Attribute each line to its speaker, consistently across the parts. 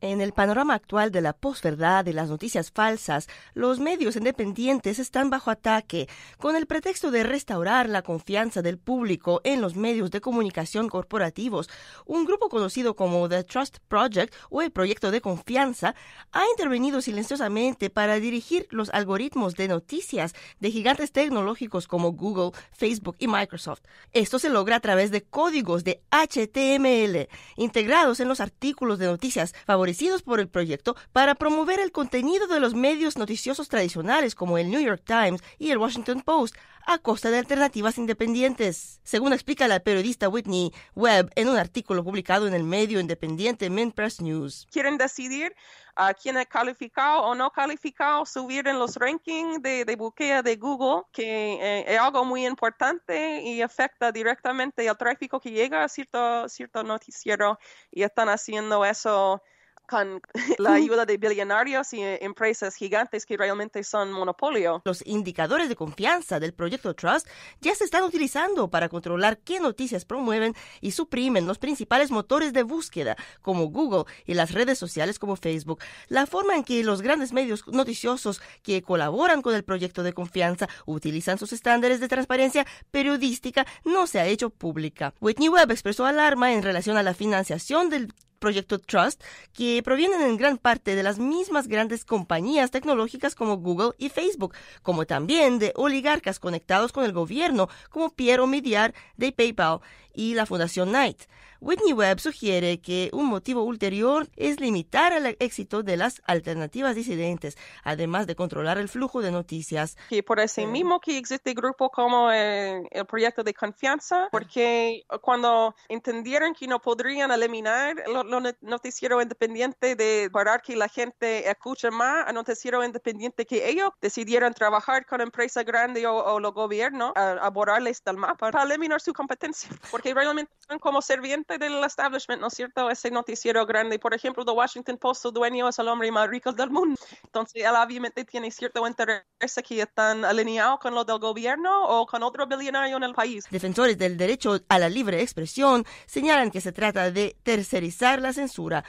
Speaker 1: En el panorama actual de la posverdad y las noticias falsas, los medios independientes están bajo ataque, con el pretexto de restaurar la confianza del público en los medios de comunicación corporativos. Un grupo conocido como The Trust Project o el Proyecto de Confianza ha intervenido silenciosamente para dirigir los algoritmos de noticias de gigantes tecnológicos como Google, Facebook y Microsoft. Esto se logra a través de códigos de HTML integrados en los artículos de noticias favoritos por el proyecto para promover el contenido de los medios noticiosos tradicionales como el New York Times y el Washington Post a costa de alternativas independientes. Según explica la periodista Whitney Webb en un artículo publicado en el medio independiente Mint Press News. Quieren decidir a quién ha calificado o no calificado, subir en los
Speaker 2: rankings de, de búsqueda de Google, que eh, es algo muy importante y afecta directamente al tráfico que llega a cierto, cierto noticiero y están haciendo eso con
Speaker 1: la ayuda de billonarios y eh, empresas gigantes que realmente son monopolio. Los indicadores de confianza del proyecto Trust ya se están utilizando para controlar qué noticias promueven y suprimen los principales motores de búsqueda como Google y las redes sociales como Facebook. La forma en que los grandes medios noticiosos que colaboran con el proyecto de confianza utilizan sus estándares de transparencia periodística no se ha hecho pública. Whitney Webb expresó alarma en relación a la financiación del proyecto Trust, que provienen en gran parte de las mismas grandes compañías tecnológicas como Google y Facebook, como también de oligarcas conectados con el gobierno como Piero Mediar de PayPal y la Fundación Knight. Whitney Webb sugiere que un motivo ulterior es limitar el éxito de las alternativas disidentes, además de controlar el flujo de noticias. Y por eso eh. mismo que existe grupo como el, proyecto de confianza,
Speaker 2: porque cuando entendieron que no podrían eliminar los noticieros independientes de parar que la gente escuche más a noticieros independientes que ellos, decidieron trabajar con empresas grandes o, los gobiernos a, a borrarles del mapa para eliminar su competencia, porque realmente son como servientes del establishment, ¿no es cierto? Ese noticiero grande. Por ejemplo, The Washington Post, su dueño es el hombre más rico del mundo. Entonces, él obviamente tiene cierto interés
Speaker 1: aquí. están alineados con lo del gobierno o con otro billonario en el país. Defensores del derecho a la libre expresión señalan que se trata de tercerizar la censura.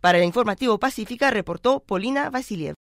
Speaker 1: Para el informativo Pacífica reportó Polina Vasiliev.